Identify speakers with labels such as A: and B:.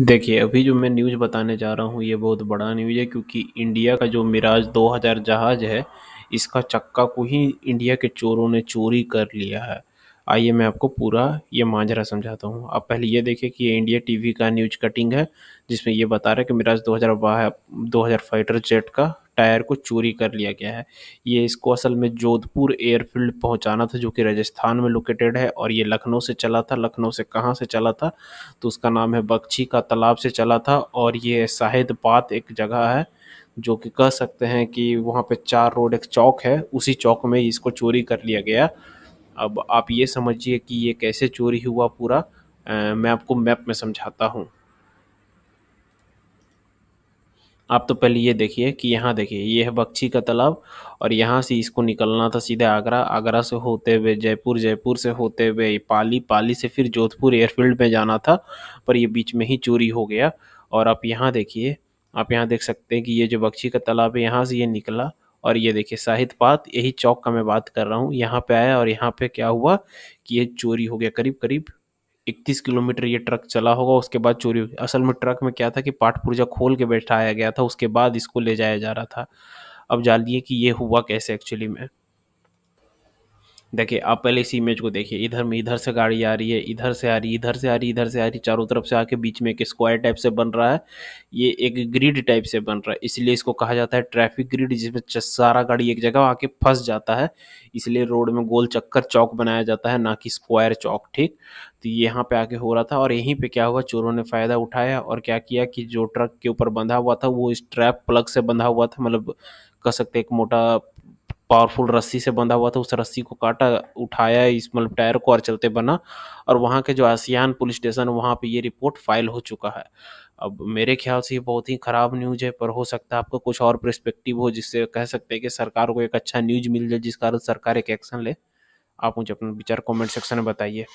A: देखिए अभी जो मैं न्यूज़ बताने जा रहा हूँ ये बहुत बड़ा न्यूज़ है क्योंकि इंडिया का जो मिराज 2000 जहाज़ है इसका चक्का को ही इंडिया के चोरों ने चोरी कर लिया है आइए मैं आपको पूरा ये माजरा समझाता हूँ आप पहले ये देखिए कि ये इंडिया टीवी का न्यूज कटिंग है जिसमें ये बता रहा है कि मिराज दो हज़ार दो हज़ार फाइटर जेट का टायर को चोरी कर लिया गया है ये इसको असल में जोधपुर एयरफील्ड पहुंचाना था जो कि राजस्थान में लोकेटेड है और ये लखनऊ से चला था लखनऊ से कहाँ से चला था तो उसका नाम है बख्शी का तालाब से चला था और ये शाहिद पात एक जगह है जो कि कह सकते हैं कि वहाँ पे चार रोड एक चौक है उसी चौक में इसको चोरी कर लिया गया अब आप ये समझिए कि ये कैसे चोरी हुआ पूरा आ, मैं आपको मैप में समझाता हूँ आप तो पहले ये देखिए कि यहाँ देखिए ये है बख्शी का तालाब और यहाँ से इसको निकलना था सीधे आगरा आगरा से होते हुए जयपुर जयपुर से होते हुए पाली पाली से फिर जोधपुर एयरफील्ड में जाना था पर ये बीच में ही चोरी हो गया और आप यहाँ देखिए आप यहाँ देख सकते हैं कि ये जो बक्षी का तालाब है यहाँ से ये निकला और ये देखिए साहित पात यही चौक का मैं बात कर रहा हूँ यहाँ पे आया और यहाँ पे क्या हुआ कि ये चोरी हो गया करीब करीब इकतीस किलोमीटर ये ट्रक चला होगा उसके बाद चोरी हुई असल में ट्रक में क्या था कि पाठ पुर्जा खोल के बैठाया गया था उसके बाद इसको ले जाया जा रहा था अब जानिए कि ये हुआ कैसे एक्चुअली में देखिए आप पहले इस इमेज को देखिए इधर में इधर से गाड़ी आ रही है इधर से आ रही है इधर से आ रही है इधर से आ रही चारों तरफ से आके बीच में एक स्क्वायर टाइप से बन रहा है ये एक ग्रिड टाइप से बन रहा है इसलिए इसको कहा जाता है ट्रैफिक ग्रिड जिसमें सारा गाड़ी एक जगह आके फंस जाता है इसलिए रोड में गोल चक्कर चौक बनाया जाता है ना कि स्क्वायर चौक ठीक तो यहाँ पे आके हो रहा था और यहीं पे क्या हुआ चोरों ने फ़ायदा उठाया और क्या किया कि जो ट्रक के ऊपर बंधा हुआ था वो इस ट्रैप प्लग से बंधा हुआ था मतलब कह सकते एक मोटा पावरफुल रस्सी से बंधा हुआ था उस रस्सी को काटा उठाया इस मतलब टायर को और चलते बना और वहाँ के जो आसियान पुलिस स्टेशन वहाँ पे ये रिपोर्ट फाइल हो चुका है अब मेरे ख्याल से ये बहुत ही ख़राब न्यूज़ है पर हो सकता है आपका कुछ और परस्पेक्टिव हो जिससे कह सकते हैं कि सरकार को एक अच्छा न्यूज़ मिल जाए जिस कारण सरकार एक एक्शन ले आप मुझे अपना विचार कमेंट सेक्शन में बताइए